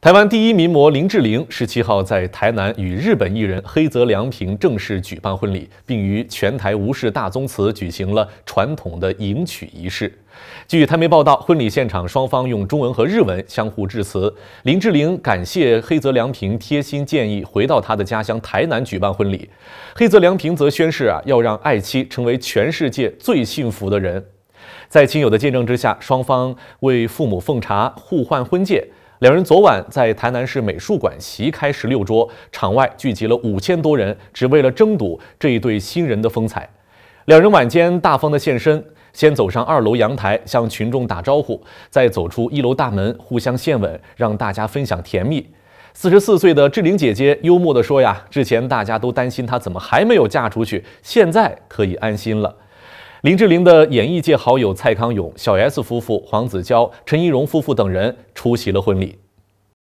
台湾第一名模林志玲十七号在台南与日本艺人黑泽良平正式举办婚礼，并于全台吴氏大宗祠举行了传统的迎娶仪式。据台媒报道，婚礼现场双方用中文和日文相互致辞。林志玲感谢黑泽良平贴心建议，回到她的家乡台南举办婚礼。黑泽良平则宣誓啊，要让爱妻成为全世界最幸福的人。在亲友的见证之下，双方为父母奉茶，互换婚戒。两人昨晚在台南市美术馆席开十六桌，场外聚集了五千多人，只为了争睹这一对新人的风采。两人晚间大方的现身，先走上二楼阳台向群众打招呼，再走出一楼大门互相献吻，让大家分享甜蜜。四十四岁的志玲姐姐幽默地说：“呀，之前大家都担心她怎么还没有嫁出去，现在可以安心了。”林志玲的演艺界好友蔡康永、小 S 夫妇、黄子佼、陈怡蓉夫妇等人出席了婚礼。